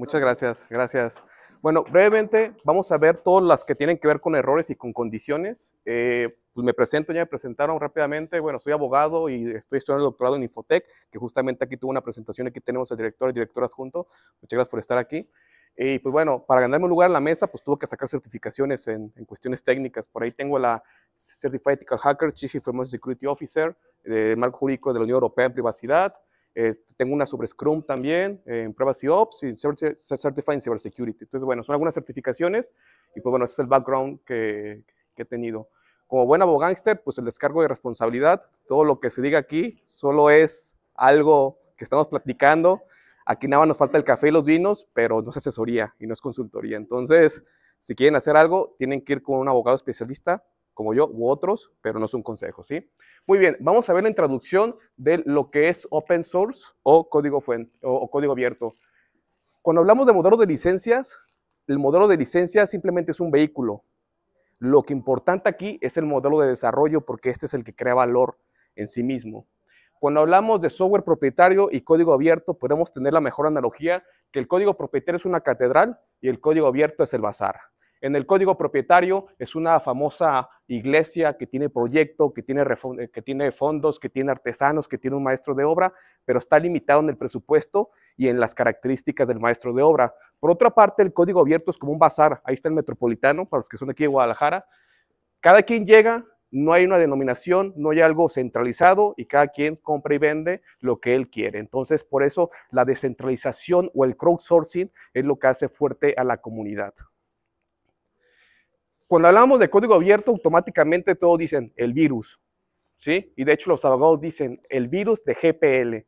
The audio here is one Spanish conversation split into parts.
Muchas gracias, gracias. Bueno, brevemente vamos a ver todas las que tienen que ver con errores y con condiciones. Eh, pues me presento, ya me presentaron rápidamente. Bueno, soy abogado y estoy estudiando doctorado en Infotec, que justamente aquí tuvo una presentación, aquí tenemos el director y director adjunto. Muchas gracias por estar aquí. Y pues bueno, para ganarme un lugar en la mesa, pues tuve que sacar certificaciones en, cuestiones técnicas. Por ahí tengo la Certified Ethical Hacker, Chief Information Security Officer, del eh, marco jurídico de la Unión Europea en privacidad, tengo una sobre Scrum también, en pruebas Ops, y Certified cyber Security. Entonces, bueno, son algunas certificaciones y pues bueno, ese es el background que, he tenido. Como buen abogánster, pues el descargo de responsabilidad, todo lo que se diga aquí solo es algo que estamos platicando. Aquí nada nos falta el café y los vinos, pero no es asesoría y no es consultoría. Entonces, si quieren hacer algo, tienen que ir con un abogado especialista como yo u otros, pero no es un consejo, ¿sí? Muy bien, vamos a ver la introducción de lo que es open source o código, fuente, o, código abierto. Cuando hablamos de modelo de licencias, el modelo de licencia simplemente es un vehículo. Lo que importante aquí es el modelo de desarrollo porque este es el que crea valor en sí mismo. Cuando hablamos de software propietario y código abierto, podemos tener la mejor analogía que el código propietario es una catedral y el código abierto es el bazar. En el código propietario es una famosa iglesia que tiene proyecto, que tiene, eh, que tiene fondos, que tiene artesanos, que tiene un maestro de obra, pero está limitado en el presupuesto y en las características del maestro de obra. Por otra parte, el código abierto es como un bazar. Ahí está el metropolitano, para los que son aquí de Guadalajara. Cada quien llega, no hay una denominación, no hay algo centralizado y cada quien compra y vende lo que él quiere. Entonces, por eso la descentralización o el crowdsourcing es lo que hace fuerte a la comunidad. Cuando hablamos de código abierto, automáticamente todos dicen el virus, ¿sí? Y de hecho los abogados dicen el virus de GPL,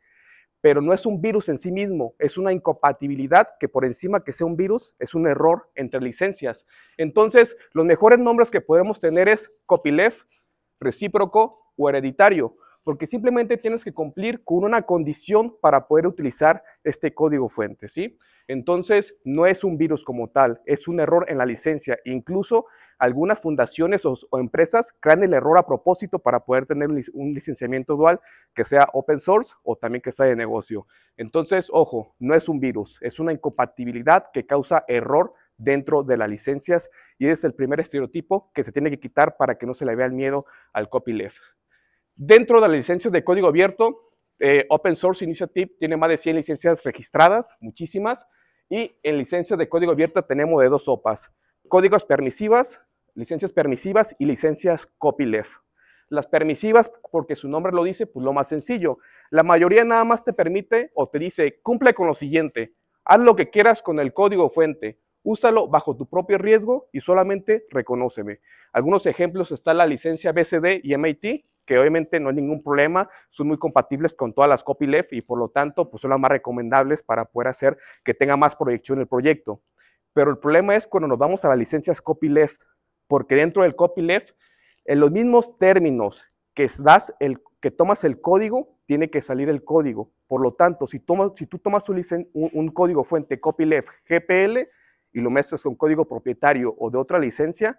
pero no es un virus en sí mismo, es una incompatibilidad que por encima que sea un virus es un error entre licencias. Entonces, los mejores nombres que podemos tener es copyleft, recíproco o hereditario, porque simplemente tienes que cumplir con una condición para poder utilizar este código fuente, ¿sí? Entonces, no es un virus como tal, es un error en la licencia. Incluso algunas fundaciones o, empresas crean el error a propósito para poder tener un licenciamiento dual que sea open source o también que sea de negocio. Entonces, ojo, no es un virus, es una incompatibilidad que causa error dentro de las licencias y es el primer estereotipo que se tiene que quitar para que no se le vea el miedo al copyleft. Dentro de las licencias de código abierto, eh, Open Source Initiative tiene más de 100 licencias registradas, muchísimas, y en licencias de código abierto tenemos de dos sopas, códigos permisivas licencias permisivas y licencias copyleft. Las permisivas, porque su nombre lo dice, pues lo más sencillo. La mayoría nada más te permite o te dice, cumple con lo siguiente, haz lo que quieras con el código fuente, úsalo bajo tu propio riesgo y solamente reconóceme. Algunos ejemplos están la licencia BCD y MIT, que obviamente no hay ningún problema, son muy compatibles con todas las copyleft y por lo tanto pues son las más recomendables para poder hacer que tenga más proyección el proyecto. Pero el problema es cuando nos vamos a las licencias copyleft, porque dentro del copyleft, en los mismos términos que, das el, que tomas el código, tiene que salir el código. Por lo tanto, si, tomas, si tú tomas un, código fuente copyleft GPL y lo mezclas con código propietario o de otra licencia,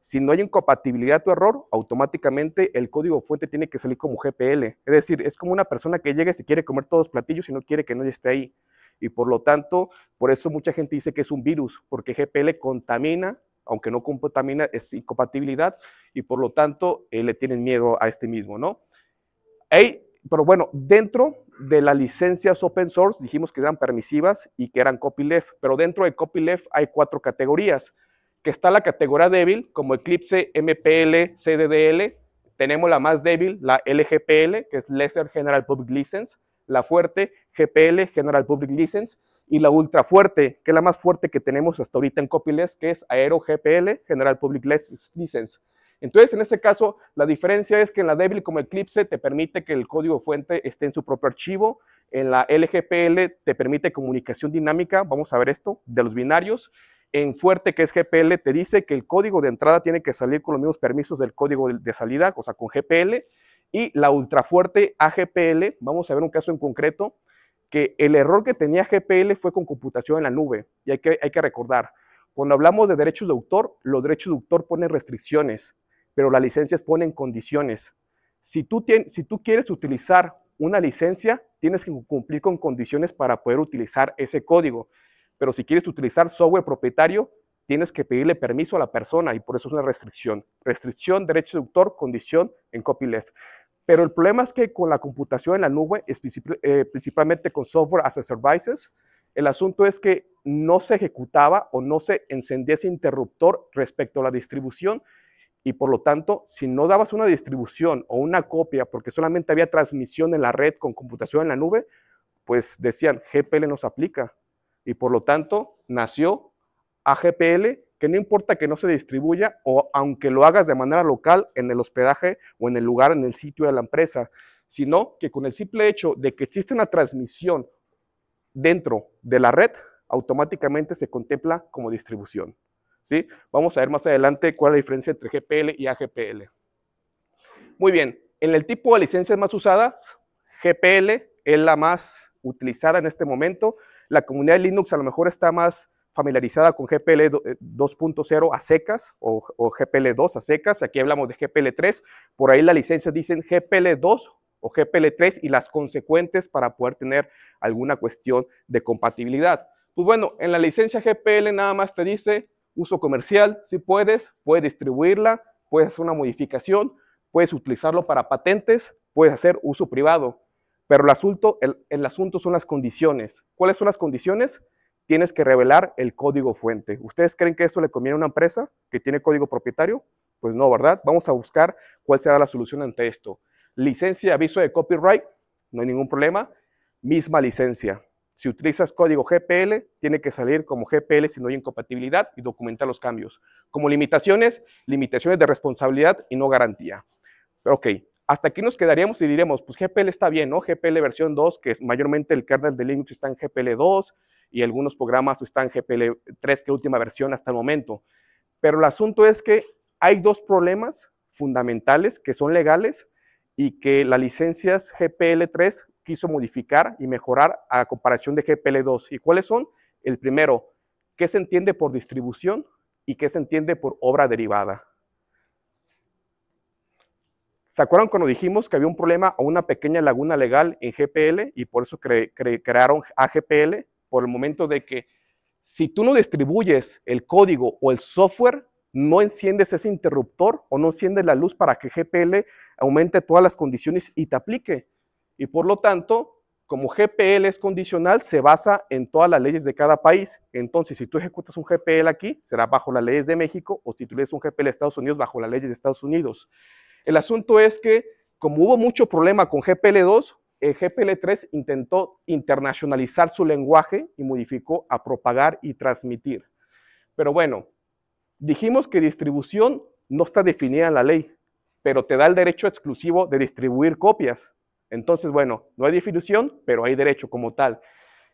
si no hay incompatibilidad o tu error, automáticamente el código fuente tiene que salir como GPL. Es decir, es como una persona que llega y se quiere comer todos los platillos y no quiere que nadie esté ahí. Y por lo tanto, por eso mucha gente dice que es un virus, porque GPL contamina aunque no contamina, es incompatibilidad y por lo tanto eh, le tienen miedo a este mismo, ¿no? pero bueno, dentro de las licencias open source dijimos que eran permisivas y que eran copyleft, pero dentro de copyleft hay cuatro categorías, que está la categoría débil como Eclipse, MPL, CDDL, tenemos la más débil, la LGPL, que es Lesser General Public License, la fuerte, GPL, General Public License, y la ultrafuerte, que es la más fuerte que tenemos hasta ahorita en Copyless, que es Aero GPL, General Public License. Entonces, en ese caso, la diferencia es que en la débil como Eclipse te permite que el código fuente esté en su propio archivo, en la LGPL te permite comunicación dinámica, vamos a ver esto, de los binarios, en fuerte, que es GPL, te dice que el código de entrada tiene que salir con los mismos permisos del código de salida, o sea, con GPL, y la ultrafuerte AGPL, vamos a ver un caso en concreto, que el error que tenía GPL fue con computación en la nube, y hay que, hay que recordar, cuando hablamos de derechos de autor, los derechos de autor ponen restricciones, pero las licencias ponen condiciones. Si tú, si tú quieres utilizar una licencia, tienes que cumplir con condiciones para poder utilizar ese código. Pero si quieres utilizar software propietario, tienes que pedirle permiso a la persona y por eso es una restricción. Restricción, derecho de autor, condición en copyleft. Pero el problema es que con la computación en la nube, eh, principalmente con software as a services, el asunto es que no se ejecutaba o no se encendía ese interruptor respecto a la distribución y por lo tanto, si no dabas una distribución o una copia porque solamente había transmisión en la red con computación en la nube, pues decían, GPL nos aplica. Y por lo tanto, nació AGPL que no importa que no se distribuya o aunque lo hagas de manera local en el hospedaje o en el lugar, en el sitio de la empresa, sino que con el simple hecho de que existe una transmisión dentro de la red, automáticamente se contempla como distribución. ¿sí? Vamos a ver más adelante cuál es la diferencia entre GPL y AGPL. Muy bien, en el tipo de licencias más usadas, GPL es la más utilizada en este momento. La comunidad de Linux a lo mejor está más familiarizada con GPL 2.0 eh, a secas o, GPL 2 a secas, aquí hablamos de GPL 3, por ahí la licencia dicen GPL 2 o GPL 3 y las consecuentes para poder tener alguna cuestión de compatibilidad. Pues bueno, en la licencia GPL nada más te dice uso comercial, si puedes, puedes distribuirla, puedes hacer una modificación, puedes utilizarlo para patentes, puedes hacer uso privado. Pero el asunto, el, el asunto son las condiciones. ¿Cuáles son las condiciones? tienes que revelar el código fuente. ¿Ustedes creen que eso le conviene a una empresa que tiene código propietario? Pues no, ¿verdad? Vamos a buscar cuál será la solución ante esto. Licencia, aviso de copyright, no hay ningún problema. Misma licencia. Si utilizas código GPL, tiene que salir como GPL si no hay incompatibilidad y documentar los cambios. Como limitaciones, limitaciones de responsabilidad y no garantía. Pero, ok, hasta aquí nos quedaríamos y diríamos, pues GPL está bien, ¿no? GPL versión 2, que es mayormente el kernel de Linux está en GPL 2, y algunos programas están GPL3, que última versión hasta el momento. Pero el asunto es que hay dos problemas fundamentales que son legales y que las licencias GPL3 quiso modificar y mejorar a comparación de GPL2. ¿Y cuáles son? El primero, ¿qué se entiende por distribución y qué se entiende por obra derivada? ¿Se acuerdan cuando dijimos que había un problema o una pequeña laguna legal en GPL y por eso crearon AGPL? por el momento de que si tú no distribuyes el código o el software, no enciendes ese interruptor o no enciendes la luz para que GPL aumente todas las condiciones y te aplique. Y por lo tanto, como GPL es condicional, se basa en todas las leyes de cada país. Entonces, si tú ejecutas un GPL aquí, será bajo las leyes de México, o si tú lees un GPL de Estados Unidos, bajo las leyes de Estados Unidos. El asunto es que, como hubo mucho problema con GPL2, el eh, GPL3 intentó internacionalizar su lenguaje y modificó a propagar y transmitir. Pero bueno, dijimos que distribución no está definida en la ley, pero te da el derecho exclusivo de distribuir copias. Entonces, bueno, no hay definición, pero hay derecho como tal.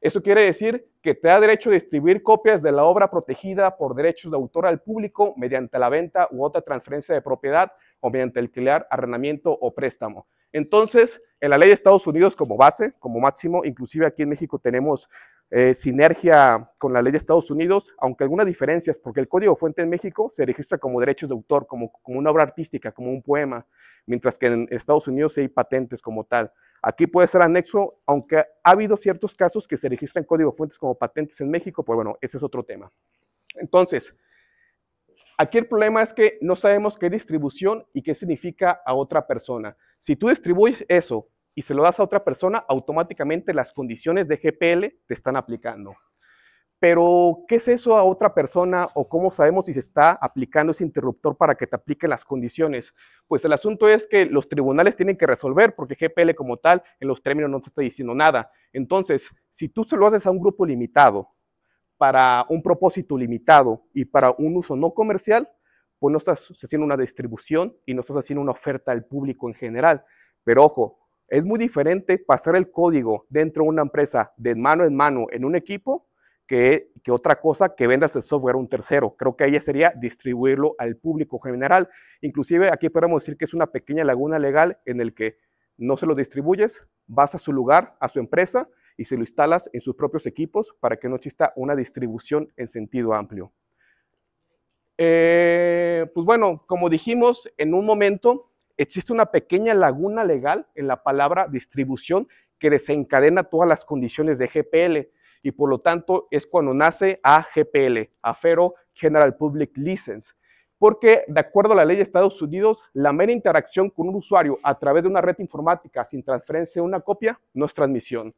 Eso quiere decir que te da derecho de distribuir copias de la obra protegida por derechos de autor al público mediante la venta u otra transferencia de propiedad o mediante el alquiler, arrendamiento o préstamo. Entonces, en la ley de Estados Unidos como base, como máximo, inclusive aquí en México tenemos eh, sinergia con la ley de Estados Unidos, aunque algunas diferencias, porque el código fuente en México se registra como derechos de autor, como, una obra artística, como un poema, mientras que en Estados Unidos hay patentes como tal. Aquí puede ser anexo, aunque ha habido ciertos casos que se registran código fuentes como patentes en México, pues bueno, ese es otro tema. Entonces, aquí el problema es que no sabemos qué distribución y qué significa a otra persona. Si tú distribuyes eso y se lo das a otra persona, automáticamente las condiciones de GPL te están aplicando. Pero, ¿qué es eso a otra persona o cómo sabemos si se está aplicando ese interruptor para que te aplique las condiciones? Pues el asunto es que los tribunales tienen que resolver porque GPL como tal en los términos no te está diciendo nada. Entonces, si tú se lo haces a un grupo limitado, para un propósito limitado y para un uso no comercial, pues no estás haciendo una distribución y no estás haciendo una oferta al público en general. Pero ojo, es muy diferente pasar el código dentro de una empresa de mano en mano en un equipo que, otra cosa que vendas el software a un tercero. Creo que ahí ya sería distribuirlo al público general. Inclusive aquí podemos decir que es una pequeña laguna legal en el que no se lo distribuyes, vas a su lugar, a su empresa y se lo instalas en sus propios equipos para que no exista una distribución en sentido amplio. Eh, pues bueno, como dijimos en un momento, existe una pequeña laguna legal en la palabra distribución que desencadena todas las condiciones de GPL y por lo tanto es cuando nace AGPL, Afero General Public License, porque de acuerdo a la ley de Estados Unidos, la mera interacción con un usuario a través de una red informática sin transferencia de una copia no es transmisión.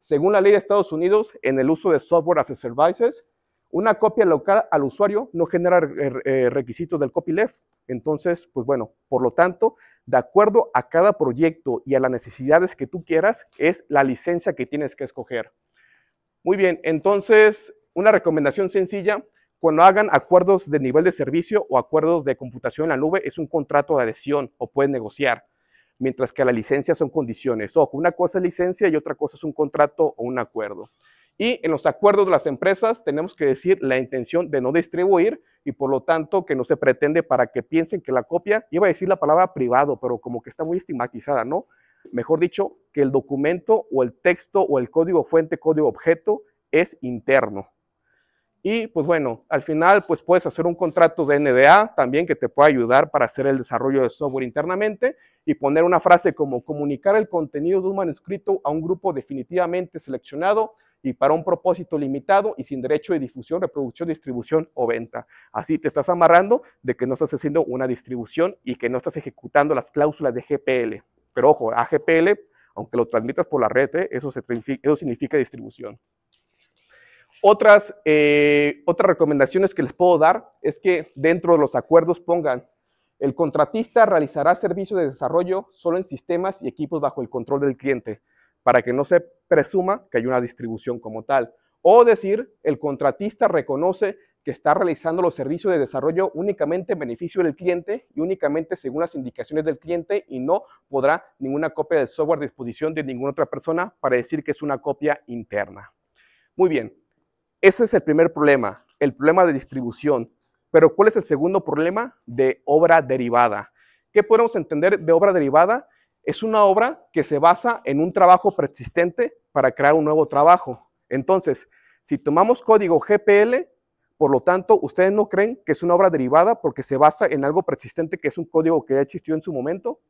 Según la ley de Estados Unidos, en el uso de software as a services, una copia local al usuario no genera eh, requisitos del copyleft. Entonces, pues bueno, por lo tanto, de acuerdo a cada proyecto y a las necesidades que tú quieras, es la licencia que tienes que escoger. Muy bien, entonces, una recomendación sencilla, cuando hagan acuerdos de nivel de servicio o acuerdos de computación en la nube, es un contrato de adhesión o pueden negociar, mientras que la licencia son condiciones. Ojo, una cosa es licencia y otra cosa es un contrato o un acuerdo. Y en los acuerdos de las empresas tenemos que decir la intención de no distribuir y por lo tanto que no se pretende para que piensen que la copia, iba a decir la palabra privado, pero como que está muy estigmatizada, ¿no? Mejor dicho, que el documento o el texto o el código fuente, código objeto es interno. Y pues bueno, al final pues puedes hacer un contrato de NDA también que te pueda ayudar para hacer el desarrollo de software internamente y poner una frase como comunicar el contenido de un manuscrito a un grupo definitivamente seleccionado y para un propósito limitado y sin derecho de difusión, reproducción, distribución o venta. Así te estás amarrando de que no estás haciendo una distribución y que no estás ejecutando las cláusulas de GPL. Pero ojo, a GPL, aunque lo transmitas por la red, eh, eso, eso significa distribución. Otras, eh, otras recomendaciones que les puedo dar es que dentro de los acuerdos pongan el contratista realizará servicio de desarrollo solo en sistemas y equipos bajo el control del cliente para que no se presuma que hay una distribución como tal. O decir, el contratista reconoce que está realizando los servicios de desarrollo únicamente en beneficio del cliente y únicamente según las indicaciones del cliente y no podrá ninguna copia del software a disposición de ninguna otra persona para decir que es una copia interna. Muy bien, ese es el primer problema, el problema de distribución. Pero ¿cuál es el segundo problema de obra derivada? ¿Qué podemos entender de obra derivada? es una obra que se basa en un trabajo persistente para crear un nuevo trabajo. Entonces, si tomamos código GPL, por lo tanto, ustedes no creen que es una obra derivada porque se basa en algo persistente que es un código que ya existió en su momento,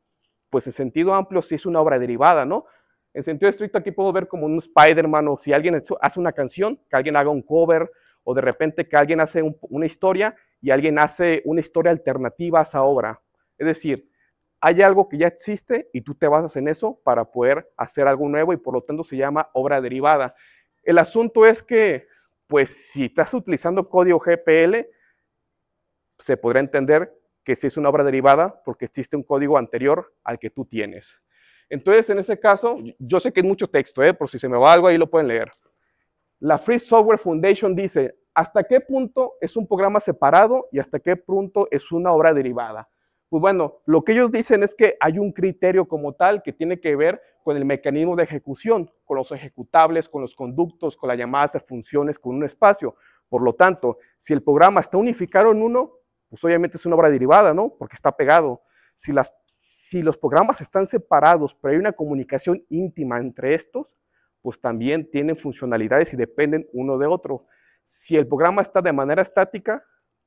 pues en sentido amplio sí es una obra derivada, ¿no? En sentido estricto aquí puedo ver como un Spider-Man o si alguien hace una canción, que alguien haga un cover o de repente que alguien hace una historia y alguien hace una historia alternativa a esa obra. Es decir, hay algo que ya existe y tú te basas en eso para poder hacer algo nuevo y por lo tanto se llama obra derivada. El asunto es que, pues si estás utilizando código GPL, se podrá entender que sí es una obra derivada porque existe un código anterior al que tú tienes. Entonces, en ese caso, yo sé que es mucho texto, ¿eh? por si se me va algo, ahí lo pueden leer. La Free Software Foundation dice, ¿hasta qué punto es un programa separado y hasta qué punto es una obra derivada? Pues bueno, lo que ellos dicen es que hay un criterio como tal que tiene que ver con el mecanismo de ejecución, con los ejecutables, con los conductos, con las llamadas de funciones, con un espacio. Por lo tanto, si el programa está unificado en uno, pues obviamente es una obra derivada, ¿no? Porque está pegado. Si, las, si los programas están separados, pero hay una comunicación íntima entre estos, pues también tienen funcionalidades y dependen uno de otro. Si el programa está de manera estática,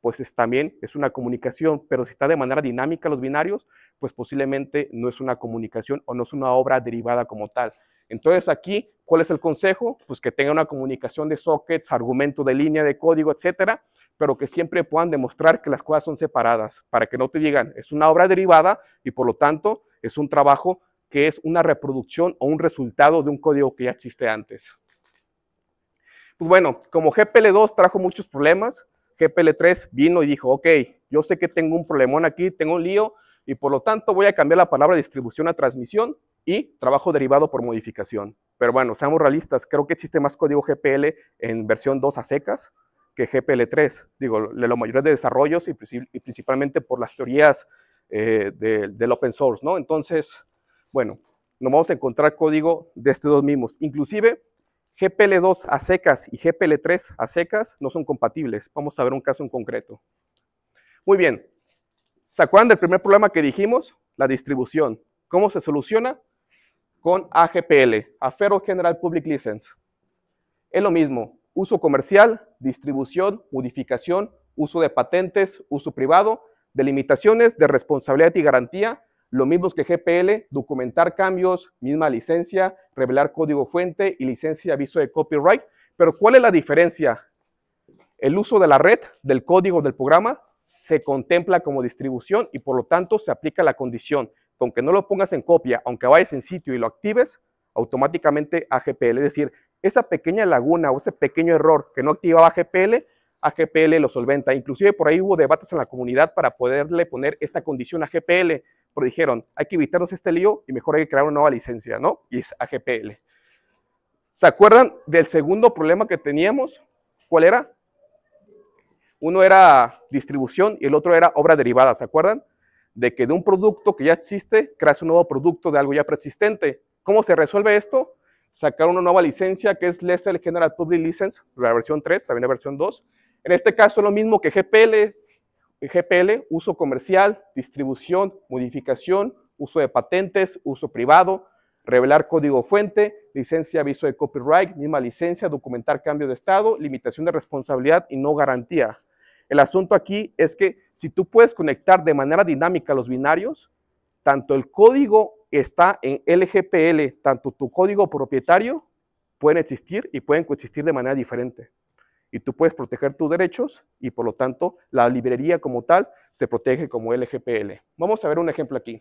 pues es, también es una comunicación, pero si está de manera dinámica los binarios, pues posiblemente no es una comunicación o no es una obra derivada como tal. Entonces aquí, ¿cuál es el consejo? Pues que tenga una comunicación de sockets, argumento de línea de código, etcétera, pero que siempre puedan demostrar que las cosas son separadas, para que no te digan, es una obra derivada y por lo tanto es un trabajo que es una reproducción o un resultado de un código que ya existe antes. Pues bueno, como GPL2 trajo muchos problemas, GPL3 vino y dijo, ok, yo sé que tengo un problemón aquí, tengo un lío, y por lo tanto voy a cambiar la palabra distribución a transmisión y trabajo derivado por modificación. Pero bueno, seamos realistas, creo que existe más código GPL en versión 2 a secas que GPL3. Digo, de la mayoría de desarrollos y, principalmente por las teorías eh, del open source, ¿no? Entonces, bueno, nos vamos a encontrar código de estos dos mismos. Inclusive, GPL2 a secas y GPL3 a secas no son compatibles. Vamos a ver un caso en concreto. Muy bien, ¿se acuerdan del primer problema que dijimos? La distribución. ¿Cómo se soluciona? Con AGPL, Aferro General Public License. Es lo mismo, uso comercial, distribución, modificación, uso de patentes, uso privado, delimitaciones de responsabilidad y garantía, mismo mismo que GPL, documentar cambios, misma licencia, revelar código fuente y licencia aviso de copyright. Pero ¿cuál es la diferencia? El uso de la red, del código del programa, se contempla como distribución y por lo tanto se aplica la condición. Con que no lo pongas en copia, aunque vayas en sitio y lo actives, automáticamente a GPL. Es decir, esa pequeña laguna o ese pequeño error que no activaba GPL a GPL lo solventa. Inclusive por ahí hubo debates en la comunidad para poderle poner esta condición a GPL, pero dijeron, hay que evitarnos este lío y mejor hay que crear una nueva licencia, ¿no? Y es a GPL. ¿Se acuerdan del segundo problema que teníamos? ¿Cuál era? Uno era distribución y el otro era obra derivada, ¿se acuerdan? De que de un producto que ya existe, creas un nuevo producto de algo ya preexistente. ¿Cómo se resuelve esto? Sacar una nueva licencia que es Lesser General Public License, la versión 3, también la versión 2, en este caso lo mismo que GPL, GPL, uso comercial, distribución, modificación, uso de patentes, uso privado, revelar código fuente, licencia, aviso de copyright, misma licencia, documentar cambio de estado, limitación de responsabilidad y no garantía. El asunto aquí es que si tú puedes conectar de manera dinámica los binarios, tanto el código está en LGPL, tanto tu código propietario pueden existir y pueden coexistir de manera diferente y tú puedes proteger tus derechos y por lo tanto la librería como tal se protege como LGPL. Vamos a ver un ejemplo aquí.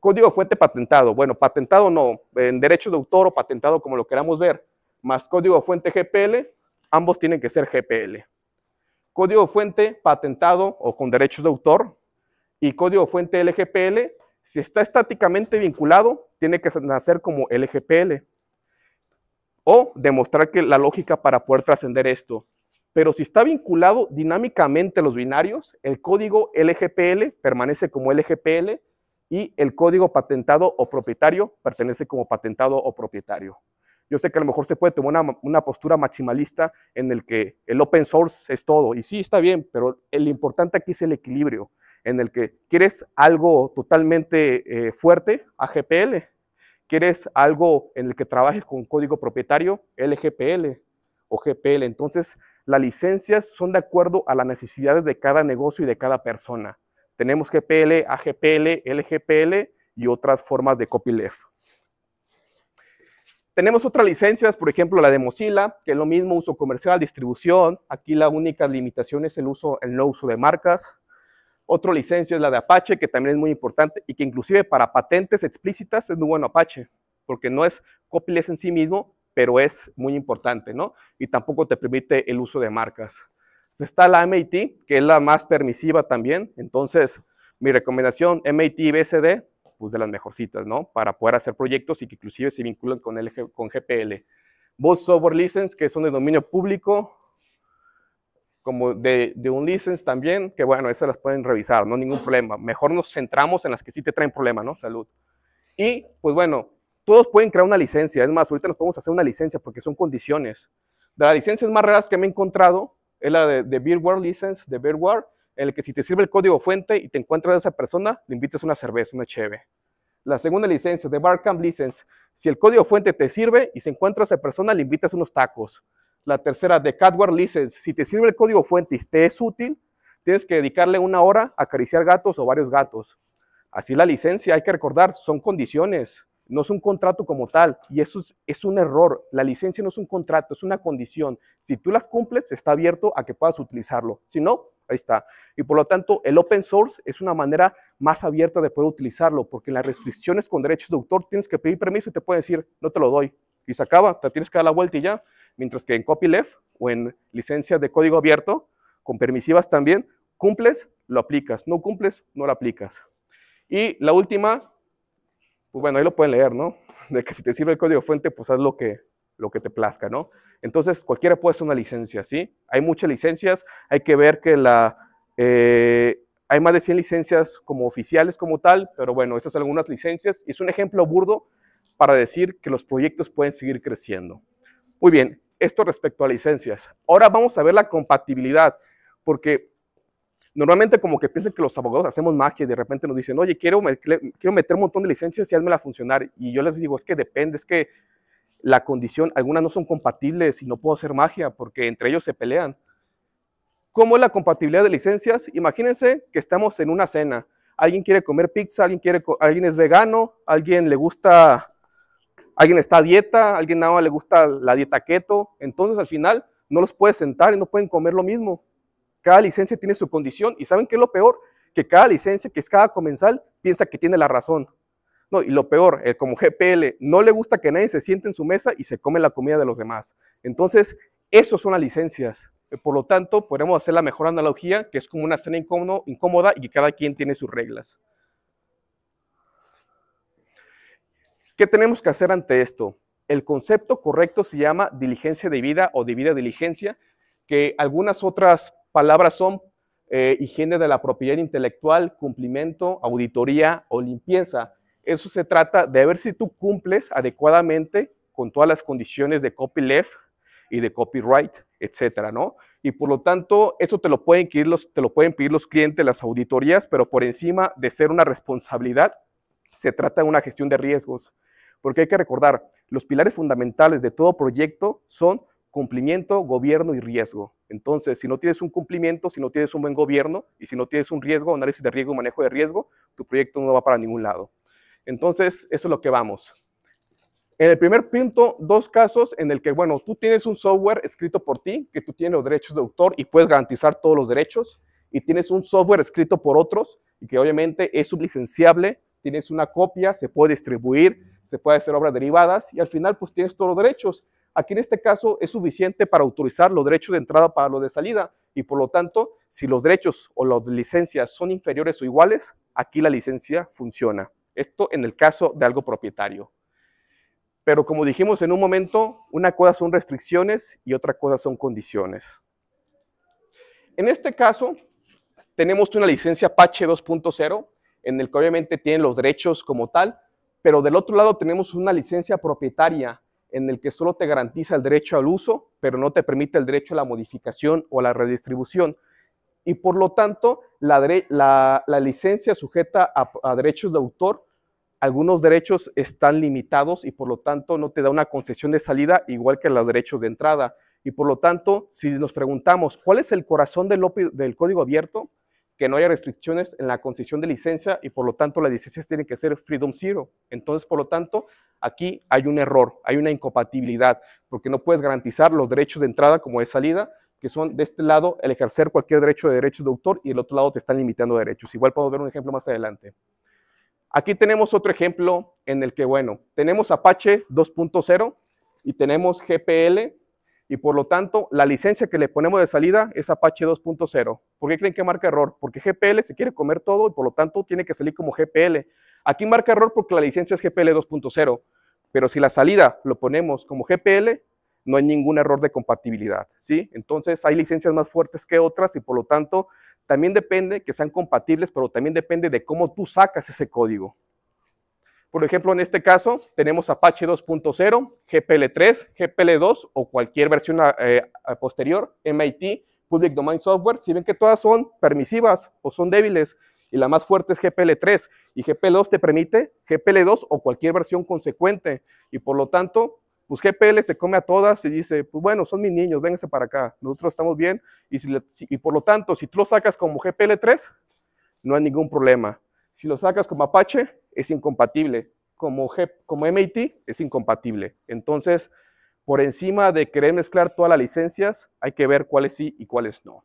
Código fuente patentado. Bueno, patentado no, en derecho de autor o patentado como lo queramos ver, más código fuente GPL, ambos tienen que ser GPL. Código fuente patentado o con derechos de autor y código fuente LGPL, si está estáticamente vinculado, tiene que nacer como LGPL o demostrar que la lógica para poder trascender esto. Pero si está vinculado dinámicamente los binarios, el código LGPL permanece como LGPL y el código patentado o propietario pertenece como patentado o propietario. Yo sé que a lo mejor se puede tomar una, postura maximalista en el que el open source es todo. Y sí, está bien, pero lo importante aquí es el equilibrio, en el que quieres algo totalmente eh, fuerte, AGPL, ¿Quieres algo en el que trabajes con código propietario? LGPL o GPL. Entonces, las licencias son de acuerdo a las necesidades de cada negocio y de cada persona. Tenemos GPL, AGPL, LGPL y otras formas de copyleft. Tenemos otras licencias, por ejemplo, la de Mozilla, que es lo mismo, uso comercial, distribución. Aquí la única limitación es el, uso, el no uso de marcas. Otro licencia es la de Apache, que también es muy importante y que inclusive para patentes explícitas es muy bueno Apache, porque no es copyleft en sí mismo, pero es muy importante, ¿no? Y tampoco te permite el uso de marcas. Está la MIT, que es la más permisiva también. Entonces, mi recomendación, MIT y BSD, pues de las mejorcitas, ¿no? Para poder hacer proyectos y que inclusive se vinculan con, el, con GPL. Both Software License, que son de dominio público, como de, un license también, que bueno, esas las pueden revisar, no ningún problema. Mejor nos centramos en las que sí te traen problema, ¿no? Salud. Y pues bueno, todos pueden crear una licencia. Es más, ahorita nos podemos hacer una licencia porque son condiciones. De las licencias más raras que me he encontrado es la de, de Beerware License, de Beerware, en el que si te sirve el código fuente y te encuentras a esa persona, le invitas una cerveza, una cheve. La segunda licencia, de Barcamp License, si el código fuente te sirve y se encuentra a esa persona, le invitas unos tacos. La tercera, de Catware License. Si te sirve el código fuente y te es útil, tienes que dedicarle una hora a acariciar gatos o varios gatos. Así la licencia, hay que recordar, son condiciones, no es un contrato como tal. Y eso es, un error. La licencia no es un contrato, es una condición. Si tú las cumples, está abierto a que puedas utilizarlo. Si no, ahí está. Y por lo tanto, el open source es una manera más abierta de poder utilizarlo, porque en las restricciones con derechos de autor tienes que pedir permiso y te pueden decir, no te lo doy. Y se acaba, te tienes que dar la vuelta y ya mientras que en copyleft o en licencias de código abierto, con permisivas también, cumples, lo aplicas, no cumples, no lo aplicas. Y la última, pues bueno, ahí lo pueden leer, ¿no? De que si te sirve el código fuente, pues haz lo que, lo que te plazca, ¿no? Entonces, cualquiera puede hacer una licencia, ¿sí? Hay muchas licencias, hay que ver que la... Eh, hay más de 100 licencias como oficiales como tal, pero bueno, estas son algunas licencias y es un ejemplo burdo para decir que los proyectos pueden seguir creciendo. Muy bien, esto respecto a licencias. Ahora vamos a ver la compatibilidad, porque normalmente como que piensan que los abogados hacemos magia y de repente nos dicen, oye, quiero, quiero meter un montón de licencias y házmela funcionar. Y yo les digo, es que depende, es que la condición, algunas no son compatibles y no puedo hacer magia porque entre ellos se pelean. ¿Cómo es la compatibilidad de licencias? Imagínense que estamos en una cena. Alguien quiere comer pizza, alguien, quiere, alguien es vegano, alguien le gusta Alguien está a dieta, alguien nada le gusta la dieta keto, entonces al final no los puede sentar y no pueden comer lo mismo. Cada licencia tiene su condición y ¿saben qué es lo peor? Que cada licencia, que es cada comensal, piensa que tiene la razón. No, y lo peor, eh, como GPL, no le gusta que nadie se siente en su mesa y se come la comida de los demás. Entonces, eso son las licencias. Eh, por lo tanto, podemos hacer la mejor analogía, que es como una cena incómoda, incómoda y que cada quien tiene sus reglas. ¿Qué tenemos que hacer ante esto? El concepto correcto se llama diligencia de vida o debida diligencia, que algunas otras palabras son eh, higiene de la propiedad intelectual, cumplimiento, auditoría o limpieza. Eso se trata de ver si tú cumples adecuadamente con todas las condiciones de copyleft y de copyright, etcétera, ¿no? Y por lo tanto, eso te lo pueden pedir los, te lo pueden pedir los clientes, las auditorías, pero por encima de ser una responsabilidad, se trata de una gestión de riesgos. Porque hay que recordar, los pilares fundamentales de todo proyecto son cumplimiento, gobierno y riesgo. Entonces, si no tienes un cumplimiento, si no tienes un buen gobierno y si no tienes un riesgo, análisis de riesgo, manejo de riesgo, tu proyecto no va para ningún lado. Entonces, eso es lo que vamos. En el primer punto, dos casos en el que, bueno, tú tienes un software escrito por ti, que tú tienes los derechos de autor y puedes garantizar todos los derechos, y tienes un software escrito por otros y que obviamente es sublicenciable, tienes una copia, se puede distribuir, se puede hacer obras derivadas y al final pues tienes todos los derechos. Aquí en este caso es suficiente para autorizar los derechos de entrada para los de salida y por lo tanto, si los derechos o las licencias son inferiores o iguales, aquí la licencia funciona. Esto en el caso de algo propietario. Pero como dijimos en un momento, una cosa son restricciones y otra cosa son condiciones. En este caso, tenemos una licencia Apache 2.0, en el que obviamente tienen los derechos como tal, pero del otro lado tenemos una licencia propietaria en el que solo te garantiza el derecho al uso, pero no te permite el derecho a la modificación o a la redistribución. Y por lo tanto, la, licencia sujeta a, derechos de autor, algunos derechos están limitados y por lo tanto no te da una concesión de salida igual que los derechos de entrada. Y por lo tanto, si nos preguntamos cuál es el corazón del código abierto, que no haya restricciones en la concesión de licencia y por lo tanto las licencias tienen que ser Freedom Zero. Entonces, por lo tanto, aquí hay un error, hay una incompatibilidad, porque no puedes garantizar los derechos de entrada como de salida, que son de este lado el ejercer cualquier derecho de derechos de autor y del otro lado te están limitando derechos. Igual puedo ver un ejemplo más adelante. Aquí tenemos otro ejemplo en el que, bueno, tenemos Apache 2.0 y tenemos GPL y por lo tanto la licencia que le ponemos de salida es Apache 2.0. ¿Por qué creen que marca error? Porque GPL se quiere comer todo y por lo tanto tiene que salir como GPL. Aquí marca error porque la licencia es GPL 2.0, pero si la salida lo ponemos como GPL, no hay ningún error de compatibilidad, ¿sí? Entonces hay licencias más fuertes que otras y por lo tanto también depende que sean compatibles, pero también depende de cómo tú sacas ese código. Por ejemplo, en este caso tenemos Apache 2.0, GPL3, GPL2 o cualquier versión eh, posterior, MIT, Public Domain Software. Si ven que todas son permisivas o son débiles y la más fuerte es GPL3 y GPL2 te permite GPL2 o cualquier versión consecuente y por lo tanto, pues GPL se come a todas y dice, pues bueno, son mis niños, vénganse para acá, nosotros estamos bien y, y por lo tanto, si tú lo sacas como GPL3, no hay ningún problema. Si lo sacas como Apache, es incompatible. Como, como MIT es incompatible. Entonces, por encima de querer mezclar todas las licencias, hay que ver cuáles sí y cuáles no.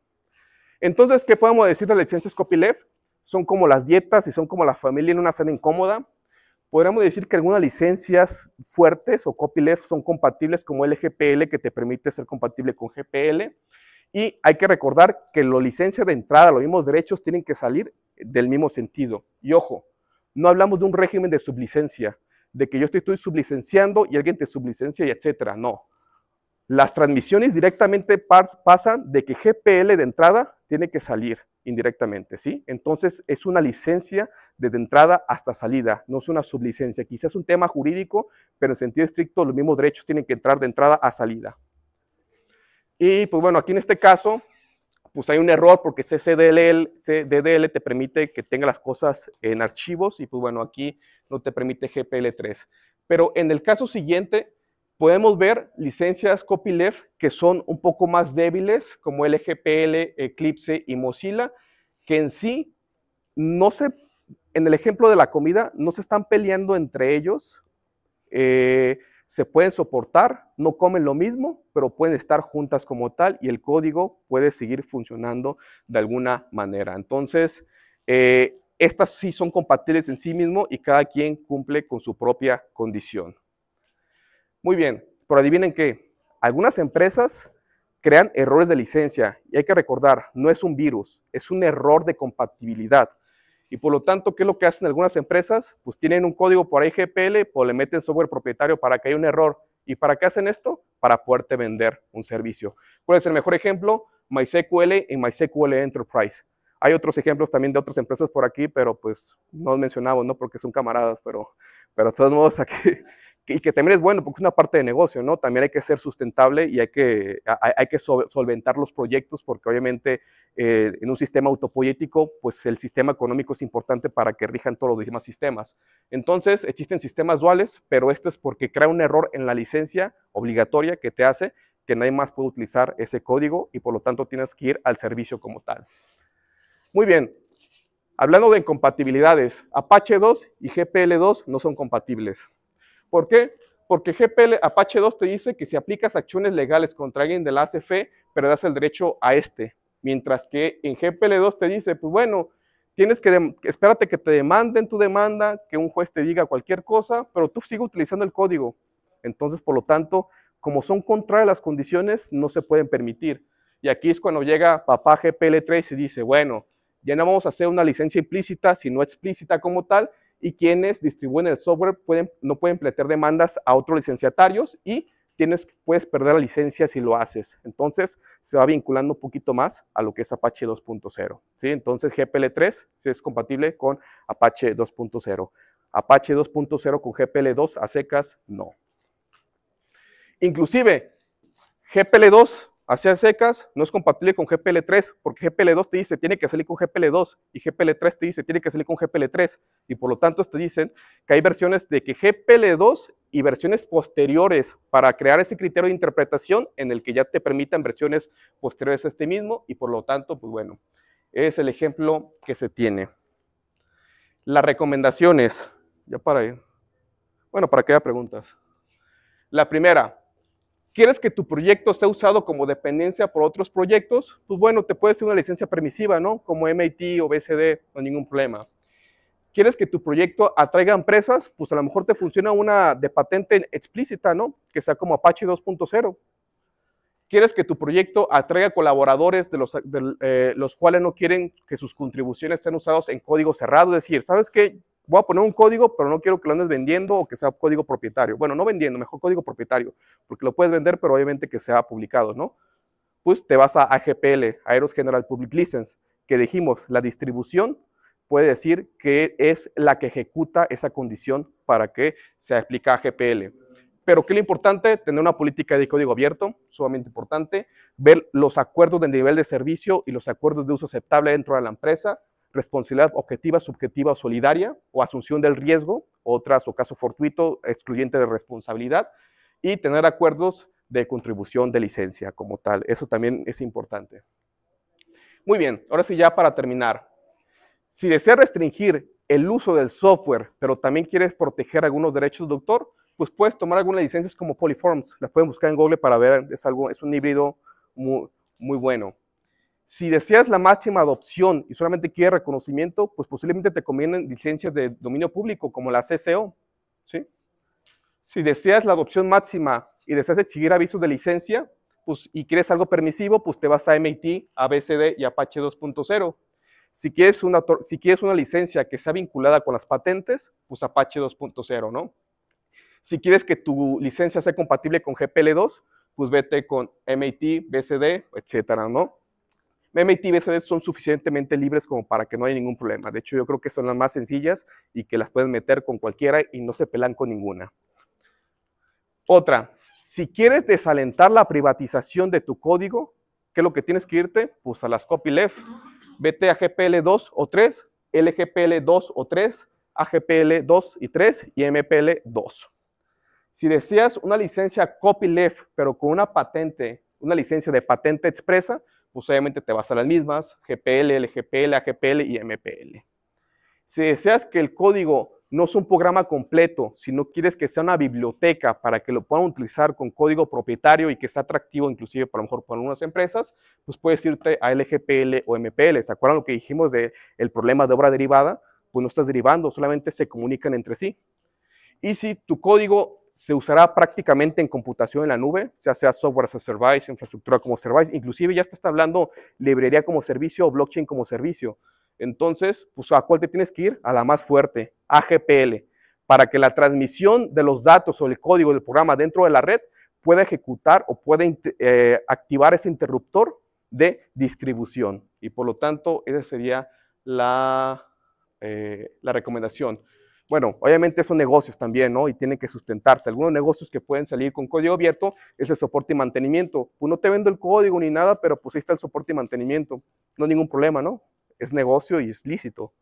Entonces, ¿qué podemos decir de las licencias copyleft? Son como las dietas y son como la familia en una cena incómoda. Podríamos decir que algunas licencias fuertes o copyleft son compatibles como el GPL que te permite ser compatible con GPL. Y hay que recordar que las licencias de entrada, los mismos derechos, tienen que salir del mismo sentido. Y ojo, no hablamos de un régimen de sublicencia, de que yo te estoy sublicenciando y alguien te sublicencia y etcétera. No. Las transmisiones directamente pasan de que GPL de entrada tiene que salir indirectamente, ¿sí? Entonces es una licencia de entrada hasta salida, no es una sublicencia. Quizás es un tema jurídico, pero en sentido estricto los mismos derechos tienen que entrar de entrada a salida. Y pues bueno, aquí en este caso pues hay un error porque CCDL, CDDL te permite que tenga las cosas en archivos y pues bueno, aquí no te permite GPL3. Pero en el caso siguiente, podemos ver licencias copyleft que son un poco más débiles, como LGPL, Eclipse y Mozilla, que en sí no se, en el ejemplo de la comida, no se están peleando entre ellos. Eh, se pueden soportar, no comen lo mismo, pero pueden estar juntas como tal y el código puede seguir funcionando de alguna manera. Entonces, eh, estas sí son compatibles en sí mismo y cada quien cumple con su propia condición. Muy bien, pero adivinen qué, algunas empresas crean errores de licencia y hay que recordar, no es un virus, es un error de compatibilidad. Y por lo tanto, ¿qué es lo que hacen algunas empresas? Pues tienen un código por ahí GPL, pues le meten software propietario para que haya un error. ¿Y para qué hacen esto? Para poderte vender un servicio. ¿Cuál es el mejor ejemplo? MySQL y MySQL Enterprise. Hay otros ejemplos también de otras empresas por aquí, pero pues no los mencionamos, ¿no? Porque son camaradas, pero, pero de todos modos aquí y que también es bueno porque es una parte de negocio, ¿no? También hay que ser sustentable y hay que, hay, que solventar los proyectos porque obviamente eh, en un sistema autopoético pues el sistema económico es importante para que rijan todos los demás sistemas. Entonces, existen sistemas duales, pero esto es porque crea un error en la licencia obligatoria que te hace que nadie más puede utilizar ese código y por lo tanto tienes que ir al servicio como tal. Muy bien, hablando de incompatibilidades, Apache 2 y GPL 2 no son compatibles. ¿Por qué? Porque GPL Apache 2 te dice que si aplicas acciones legales contra alguien de la ACF, perderás el derecho a este. Mientras que en GPL 2 te dice, pues bueno, tienes que, espérate que te demanden tu demanda, que un juez te diga cualquier cosa, pero tú sigues utilizando el código. Entonces, por lo tanto, como son contrarias las condiciones, no se pueden permitir. Y aquí es cuando llega papá GPL3 y dice, bueno, ya no vamos a hacer una licencia implícita, sino explícita como tal, y quienes distribuyen el software no pueden plantear demandas a otros licenciatarios y tienes, puedes perder la licencia si lo haces. Entonces, se va vinculando un poquito más a lo que es Apache 2.0. ¿sí? Entonces, GPL3 es compatible con Apache 2.0. Apache 2.0 con GPL2 a secas, no. Inclusive, GPL2 Hacia secas no es compatible con GPL3, porque GPL2 te dice tiene que salir con GPL2 y GPL3 te dice tiene que salir con GPL3. Y por lo tanto te dicen que hay versiones de que GPL2 y versiones posteriores para crear ese criterio de interpretación en el que ya te permitan versiones posteriores a este mismo. Y por lo tanto, pues bueno, es el ejemplo que se tiene. Las recomendaciones, ya para ahí. Bueno, para que haya preguntas. La primera, ¿Quieres que tu proyecto sea usado como dependencia por otros proyectos? Pues bueno, te puede ser una licencia permisiva, ¿no? Como MIT o BCD, no hay ningún problema. ¿Quieres que tu proyecto atraiga empresas? Pues a lo mejor te funciona una de patente explícita, ¿no? Que sea como Apache 2.0. ¿Quieres que tu proyecto atraiga colaboradores de los, eh, los cuales no quieren que sus contribuciones sean usadas en código cerrado? Es decir, ¿sabes qué? voy a poner un código, pero no quiero que lo andes vendiendo o que sea código propietario. Bueno, no vendiendo, mejor código propietario, porque lo puedes vender, pero obviamente que sea publicado, ¿no? Pues te vas a AGPL, Aeros General Public License, que dijimos, la distribución puede decir que es la que ejecuta esa condición para que se aplique AGPL. Pero ¿qué es lo importante? Tener una política de código abierto, sumamente importante, ver los acuerdos de nivel de servicio y los acuerdos de uso aceptable dentro de la empresa, responsabilidad objetiva, subjetiva o solidaria, o asunción del riesgo, otras o caso fortuito, excluyente de responsabilidad, y tener acuerdos de contribución de licencia como tal. Eso también es importante. Muy bien, ahora sí ya para terminar. Si desea restringir el uso del software, pero también quieres proteger algunos derechos doctor, pues puedes tomar algunas licencias como Polyforms. Las pueden buscar en Google para ver, es, algo, es un híbrido muy, muy bueno. Si deseas la máxima adopción y solamente quieres reconocimiento, pues posiblemente te convienen licencias de dominio público como la CCO. ¿sí? Si deseas la adopción máxima y deseas exigir avisos de licencia pues, y quieres algo permisivo, pues te vas a MIT, abcd y Apache 2.0. Si quieres, una, si quieres una licencia que sea vinculada con las patentes, pues Apache 2.0, ¿no? Si quieres que tu licencia sea compatible con GPL2, pues vete con MIT, BCD, etcétera, ¿no? meme y BCD son suficientemente libres como para que no haya ningún problema. De hecho, yo creo que son las más sencillas y que las pueden meter con cualquiera y no se pelan con ninguna. Otra, si quieres desalentar la privatización de tu código, ¿qué es lo que tienes que irte? Pues a las copyleft. Vete a GPL2 o 3, LGPL2 o 3, AGPL2 y 3 y MPL2. Si deseas una licencia copyleft, pero con una patente, una licencia de patente expresa, pues obviamente te vas a las mismas, GPL, LGPL, AGPL y MPL. Si deseas que el código no sea un programa completo, sino quieres que sea una biblioteca para que lo puedan utilizar con código propietario y que sea atractivo inclusive para lo mejor para algunas empresas, pues puedes irte a LGPL o MPL. ¿Se acuerdan lo que dijimos del problema de obra derivada? Pues no estás derivando, solamente se comunican entre sí. Y si tu código se usará prácticamente en computación en la nube, ya sea software as a service, infraestructura como service, inclusive ya está hablando librería como servicio o blockchain como servicio. Entonces, pues a cuál te tienes que ir? A la más fuerte, AGPL, para que la transmisión de los datos o el código del programa dentro de la red pueda ejecutar o pueda eh, activar ese interruptor de distribución. Y por lo tanto, esa sería la, eh, la recomendación. Bueno, obviamente son negocios también, ¿no? Y tienen que sustentarse. Algunos negocios que pueden salir con código abierto es el soporte y mantenimiento. Pues no te vendo el código ni nada, pero pues ahí está el soporte y mantenimiento. No ningún problema, ¿no? Es negocio y es lícito.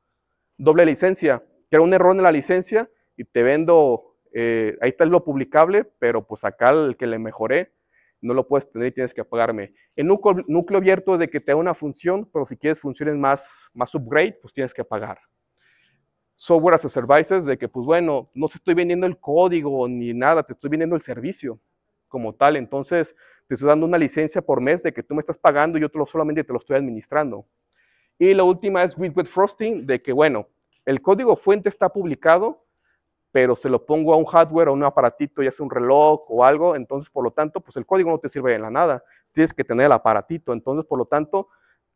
Doble licencia. Crea un error en la licencia y te vendo, eh, ahí está lo publicable, pero pues acá el que le mejoré, no lo puedes tener y tienes que pagarme. El núcleo, núcleo abierto es de que te da una función, pero si quieres funciones más, más upgrade, pues tienes que pagar software as a services de que, pues bueno, no te estoy vendiendo el código ni nada, te estoy vendiendo el servicio como tal. Entonces, te estoy dando una licencia por mes de que tú me estás pagando y yo solamente te lo estoy administrando. Y la última es with, with Frosting, de que, bueno, el código fuente está publicado, pero se lo pongo a un hardware, a un aparatito, y sea un reloj o algo, entonces por lo tanto, pues el código no te sirve de la nada, tienes que tener el aparatito, entonces por lo tanto,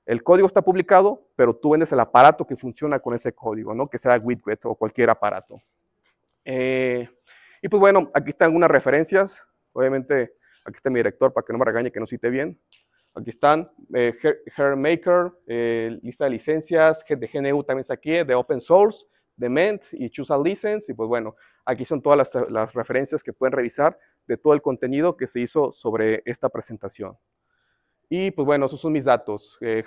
el código está publicado, pero tú vendes el aparato que funciona con ese código, ¿no? que sea Widget o cualquier aparato. Eh, y pues bueno, aquí están algunas referencias. Obviamente, aquí está mi director para que no me regañe que no cite bien. Aquí están eh, HairMaker, eh, lista de licencias, de GNU también está aquí, de Open Source, de Ment y Choose a License. Y pues bueno, aquí son todas las referencias que pueden revisar de todo el contenido que se hizo sobre esta presentación. Y pues bueno, esos son mis datos. Eh,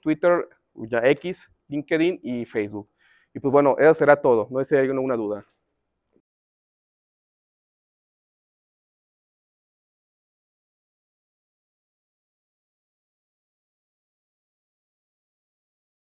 Twitter, ya X, LinkedIn y Facebook. Y pues bueno, eso será todo. No sé si hay alguna duda.